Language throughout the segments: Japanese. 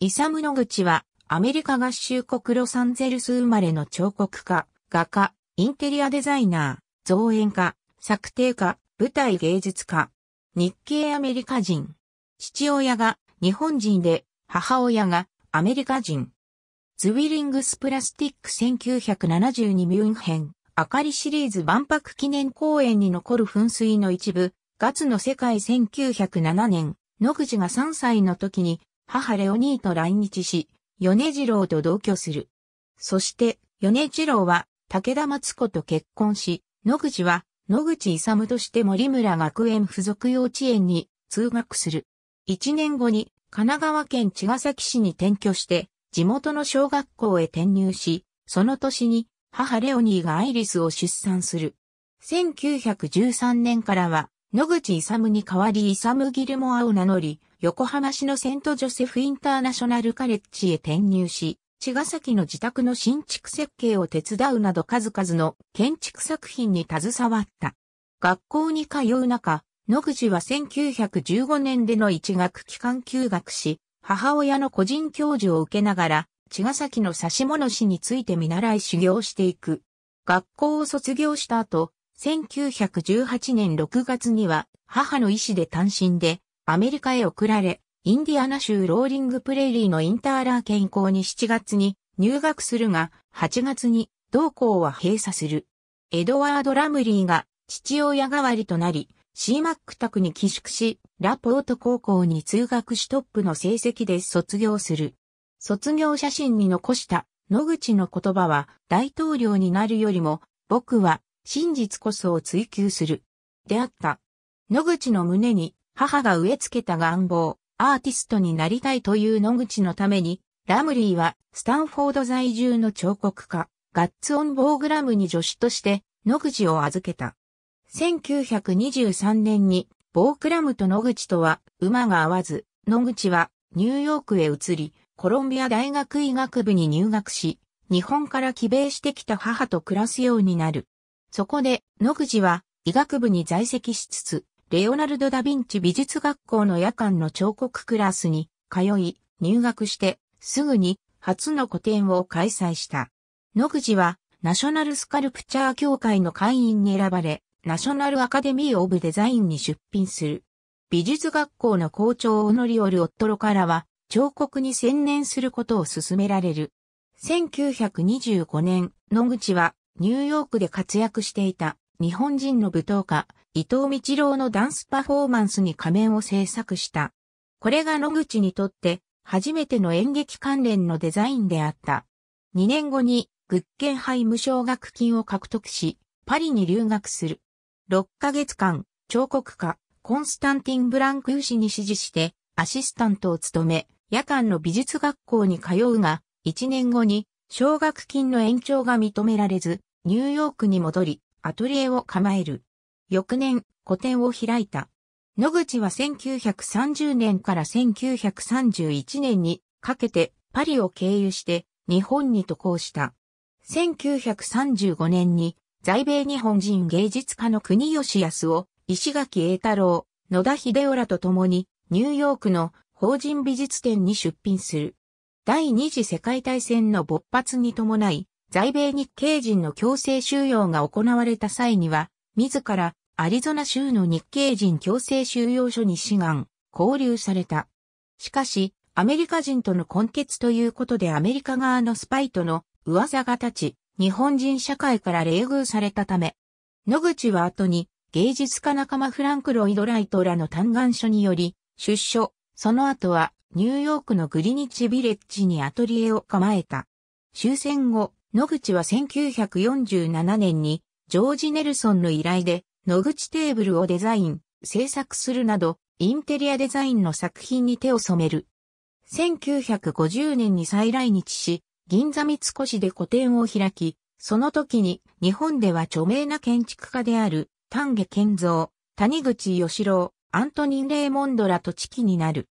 イサム・ノグチは、アメリカ合衆国ロサンゼルス生まれの彫刻家、画家、インテリアデザイナー、造園家、作庭家、舞台芸術家、日系アメリカ人。父親が日本人で、母親がアメリカ人。ズウィリングスプラスティック1972ミュンヘン、明かりシリーズ万博記念公園に残る噴水の一部、ガツの世界1907年、野口が3歳の時に母レオニーと来日し、米次郎と同居する。そして、米次郎は武田松子と結婚し、野口は野口勇として森村学園附属幼稚園に通学する。一年後に神奈川県茅ヶ崎市に転居して、地元の小学校へ転入し、その年に母レオニーがアイリスを出産する。1913年からは野口勇に代わり勇ギルモアを名乗り、横浜市のセントジョセフインターナショナルカレッジへ転入し、茅ヶ崎の自宅の新築設計を手伝うなど数々の建築作品に携わった。学校に通う中、野口は1915年での一学期間休学し、母親の個人教授を受けながら、茅ヶ崎の差し物師について見習い修行していく。学校を卒業した後、1918年6月には母の意志で単身でアメリカへ送られ、インディアナ州ローリングプレイリーのインターラー県校に7月に入学するが、8月に同校は閉鎖する。エドワード・ラムリーが父親代わりとなり、シーマック宅に寄宿し、ラポート高校に通学しトップの成績で卒業する。卒業写真に残した野口の言葉は大統領になるよりも僕は真実こそを追求する。であった。野口の胸に母が植え付けた願望、アーティストになりたいという野口のために、ラムリーはスタンフォード在住の彫刻家、ガッツオン・ボーグラムに助手として野口を預けた。1923年にボーグラムと野口とは馬が合わず、野口はニューヨークへ移り、コロンビア大学医学部に入学し、日本から帰米してきた母と暮らすようになる。そこで、野口は医学部に在籍しつつ、レオナルド・ダ・ヴィンチ美術学校の夜間の彫刻クラスに通い、入学して、すぐに初の個展を開催した。野口は、ナショナルスカルプチャー協会の会員に選ばれ、ナショナルアカデミー・オブ・デザインに出品する。美術学校の校長オノリオル・オットロからは、彫刻に専念することを勧められる。1925年、野口はニューヨークで活躍していた日本人の舞踏家、伊藤道郎のダンスパフォーマンスに仮面を制作した。これが野口にとって初めての演劇関連のデザインであった。2年後にグッケンハイ無奨学金を獲得し、パリに留学する。6ヶ月間、彫刻家、コンスタンティン・ブランクー氏に指示して、アシスタントを務め、夜間の美術学校に通うが、1年後に奨学金の延長が認められず、ニューヨークに戻り、アトリエを構える。翌年、個展を開いた。野口は1930年から1931年にかけてパリを経由して日本に渡航した。1935年に在米日本人芸術家の国吉康を石垣栄太郎、野田秀夫らと共にニューヨークの法人美術展に出品する。第二次世界大戦の勃発に伴い、在米日系人の強制収容が行われた際には、自らアリゾナ州の日系人強制収容所に志願、交流された。しかし、アメリカ人との根結ということでアメリカ側のスパイとの噂が立ち、日本人社会から冷遇されたため、野口は後に芸術家仲間フランク・ロイド・ライトらの嘆願書により、出所、その後はニューヨークのグリニッチ・ビレッジにアトリエを構えた。終戦後、野口は1947年にジョージ・ネルソンの依頼で野口テーブルをデザイン、制作するなどインテリアデザインの作品に手を染める。1950年に再来日し、銀座三越で個展を開き、その時に日本では著名な建築家である丹下健三、谷口義郎、アントニー・レーモンドラと知己になる。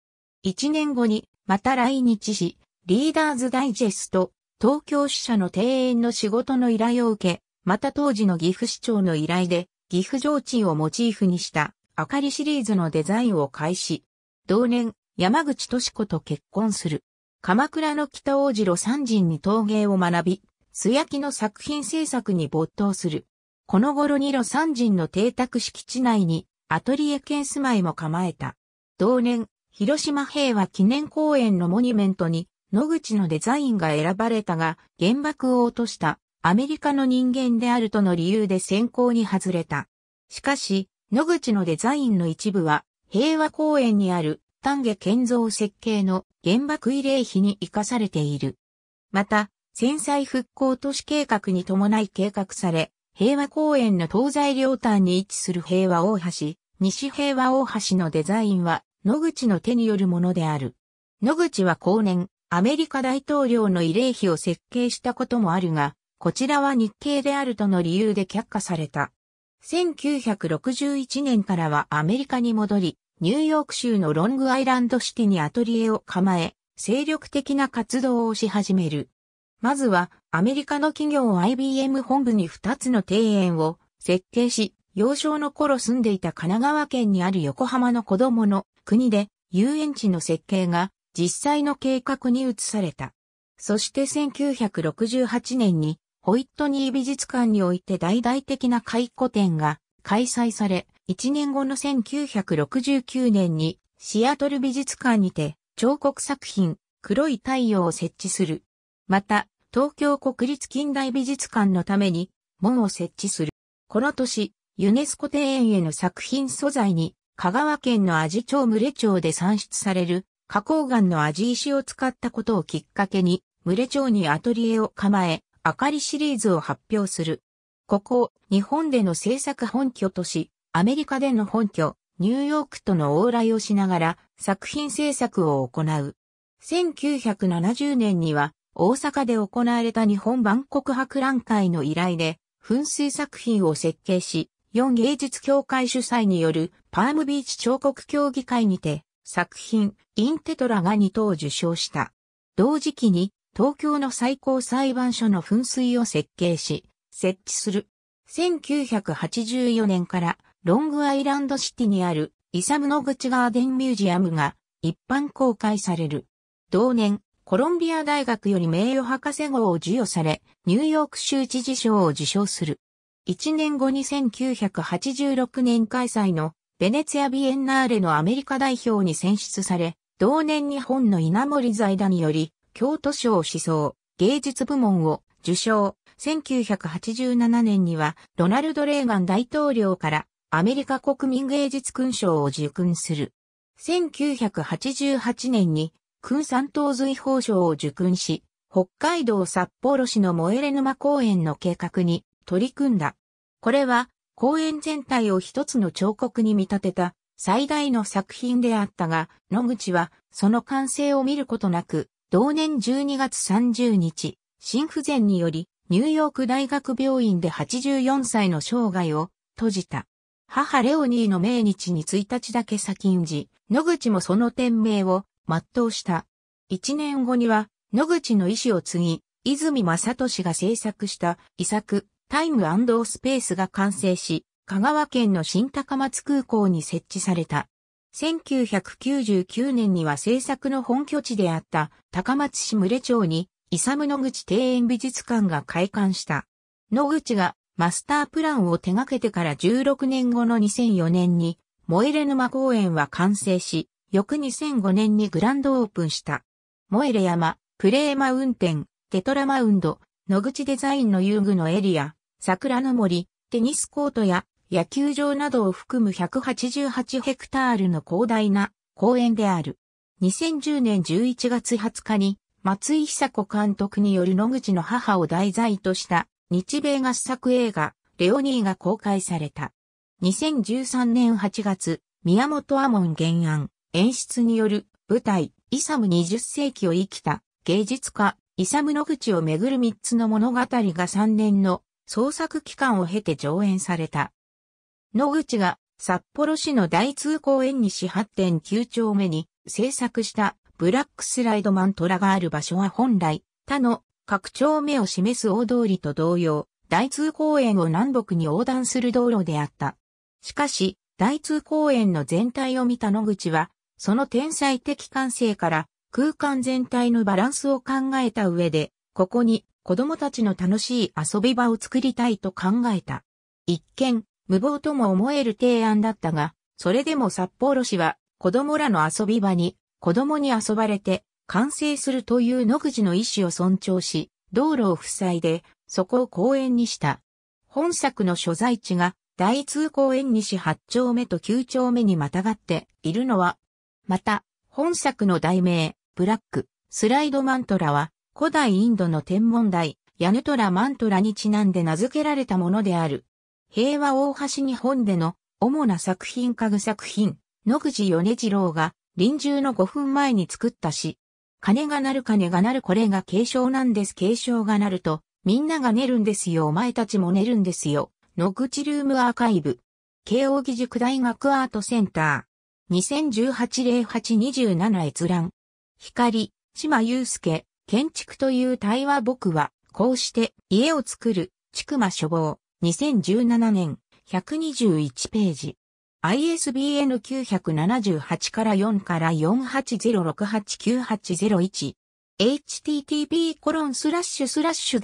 一年後にまた来日し、リーダーズダイジェスト東京支社の庭園の仕事の依頼を受け、また当時の岐阜市長の依頼で、岐阜上地をモチーフにした明かりシリーズのデザインを開始。同年、山口敏子と結婚する。鎌倉の北大子路三人に陶芸を学び、素焼きの作品制作に没頭する。この頃に路三人の邸宅敷地内にアトリエ兼住まいも構えた。同年、広島平和記念公園のモニュメントに野口のデザインが選ばれたが、原爆を落としたアメリカの人間であるとの理由で選考に外れた。しかし、野口のデザインの一部は、平和公園にある丹下建造設計の原爆慰霊碑に生かされている。また、戦災復興都市計画に伴い計画され、平和公園の東西両端に位置する平和大橋、西平和大橋のデザインは野口の手によるものである。野口は後年、アメリカ大統領の慰霊碑を設計したこともあるが、こちらは日系であるとの理由で却下された。1961年からはアメリカに戻り、ニューヨーク州のロングアイランドシティにアトリエを構え、精力的な活動をし始める。まずは、アメリカの企業 IBM 本部に2つの庭園を設計し、幼少の頃住んでいた神奈川県にある横浜の子供の国で遊園地の設計が実際の計画に移された。そして1968年にホイットニー美術館において大々的な回顧展が開催され、1年後の1969年にシアトル美術館にて彫刻作品黒い太陽を設置する。また、東京国立近代美術館のために門を設置する。この年、ユネスコ庭園への作品素材に香川県の味町群れ町で産出される花崗岩の味石を使ったことをきっかけに、群れ町にアトリエを構え、明かりシリーズを発表する。ここを日本での制作本拠とし、アメリカでの本拠、ニューヨークとの往来をしながら作品制作を行う。1970年には大阪で行われた日本万国博覧会の依頼で噴水作品を設計し、4芸術協会主催によるパームビーチ彫刻協議会にて作品、インテトラが2等受賞した。同時期に、東京の最高裁判所の噴水を設計し、設置する。1984年から、ロングアイランドシティにある、イサムノグチガーデンミュージアムが、一般公開される。同年、コロンビア大学より名誉博士号を授与され、ニューヨーク州知事賞を受賞する。1年後に1986年開催のベネツィア・ビエンナーレのアメリカ代表に選出され、同年日本の稲森財団により、京都賞思想、芸術部門を受賞。1987年には、ロナルド・レーガン大統領からアメリカ国民芸術勲章を受勲する。1988年に、勲三等随法賞を受勲し、北海道札幌市の燃えれ沼公園の計画に取り組んだ。これは公園全体を一つの彫刻に見立てた最大の作品であったが、野口はその完成を見ることなく、同年12月30日、心不全によりニューヨーク大学病院で84歳の生涯を閉じた。母レオニーの命日に1日だけ先んじ、野口もその店名を全うした。1年後には野口の意志を継ぎ、泉正俊が制作した遺作、タイムスペースが完成し、香川県の新高松空港に設置された。1999年には制作の本拠地であった高松市群町に、イサム野口庭園美術館が開館した。野口がマスタープランを手掛けてから16年後の2004年に、モエレ沼公園は完成し、翌2005年にグランドオープンした。モエレ山、プレーマウンテン、テトラマウンド、野口デザインの遊具のエリア、桜の森、テニスコートや野球場などを含む188ヘクタールの広大な公園である。2010年11月20日に松井久子監督による野口の母を題材とした日米合作映画レオニーが公開された。2013年8月、宮本モ門原案、演出による舞台、イサム20世紀を生きた芸術家、イサム野口をめぐる3つの物語が3年の創作期間を経て上演された。野口が札幌市の大通公園西8.9丁目に制作したブラックスライドマントラがある場所は本来他の各丁目を示す大通りと同様、大通公園を南北に横断する道路であった。しかし、大通公園の全体を見た野口は、その天才的感性から空間全体のバランスを考えた上で、ここに子供たちの楽しい遊び場を作りたいと考えた。一見、無謀とも思える提案だったが、それでも札幌市は子供らの遊び場に子供に遊ばれて完成するという野口の意思を尊重し、道路を塞いでそこを公園にした。本作の所在地が大通公園西8丁目と9丁目にまたがっているのは、また、本作の題名、ブラック、スライドマントラは、古代インドの天文台、ヤヌトラマントラにちなんで名付けられたものである。平和大橋日本での主な作品家具作品、野口米次郎が臨終の5分前に作ったし、鐘が鳴る鐘が鳴るこれが継承なんです継承が鳴ると、みんなが寝るんですよお前たちも寝るんですよ。野口ルームアーカイブ。慶応義塾大学アートセンター。2018-08-27閲覧。光、島祐介。建築という対話僕は、こうして家を作る、ちくま書房、2017年、121ページ。ISBN 978から4から4 8 0 6 8 9 8 0 1 http コロンスラッシュスラッシュ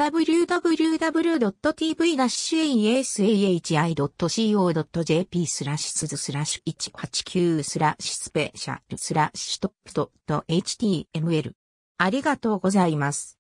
www.tv-asahi.co.jp スラッシュスズスラッシュ189スラッシュスペシャルスラッシュトップドット html ありがとうございます。